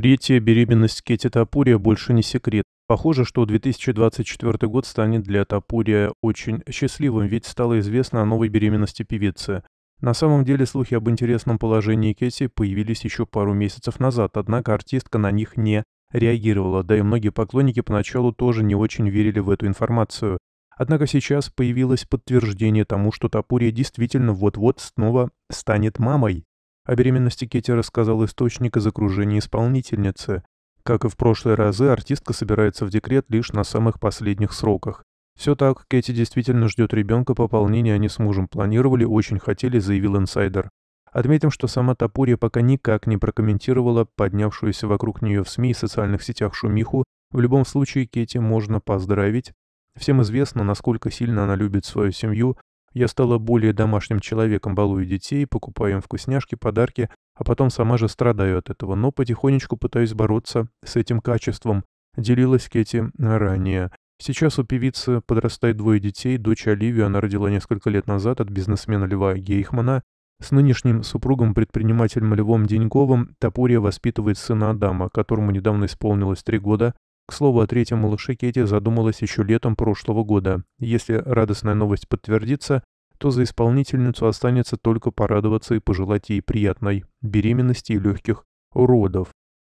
Третья беременность Кети Тапурия больше не секрет. Похоже, что 2024 год станет для Тапурия очень счастливым, ведь стало известно о новой беременности певицы. На самом деле слухи об интересном положении Кети появились еще пару месяцев назад, однако артистка на них не реагировала, да и многие поклонники поначалу тоже не очень верили в эту информацию. Однако сейчас появилось подтверждение тому, что Тапурия действительно вот-вот снова станет мамой. О беременности Кетти рассказал источник из окружения исполнительницы. Как и в прошлые разы, артистка собирается в декрет лишь на самых последних сроках. Все так, Кэти действительно ждет ребенка, пополнение они с мужем планировали, очень хотели, заявил инсайдер. Отметим, что сама Тапурия пока никак не прокомментировала поднявшуюся вокруг нее в СМИ и социальных сетях шумиху. В любом случае, Кэти можно поздравить. Всем известно, насколько сильно она любит свою семью, я стала более домашним человеком, балую детей, покупаю им вкусняшки, подарки, а потом сама же страдаю от этого, но потихонечку пытаюсь бороться с этим качеством. Делилась Кэти ранее. Сейчас у певицы подрастает двое детей, дочь Оливия, она родила несколько лет назад от бизнесмена Льва Гейхмана. С нынешним супругом, предпринимателем Львом Деньковым, Топория воспитывает сына Адама, которому недавно исполнилось три года, к слову, о третьем малыше Кэти задумалась еще летом прошлого года. Если радостная новость подтвердится, то за исполнительницу останется только порадоваться и пожелать ей приятной беременности и легких родов.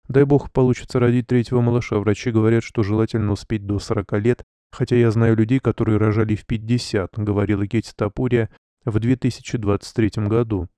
Дай бог получится родить третьего малыша, врачи говорят, что желательно успеть до 40 лет, хотя я знаю людей, которые рожали в 50, говорила Кетти Тапурия в 2023 году.